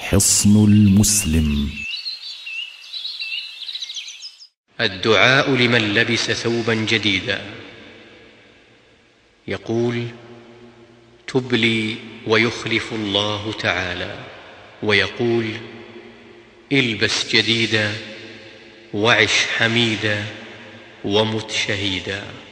حصن المسلم الدعاء لمن لبس ثوبا جديدا يقول تب لي ويخلف الله تعالى ويقول البس جديدا وعش حميدا ومت شهيدا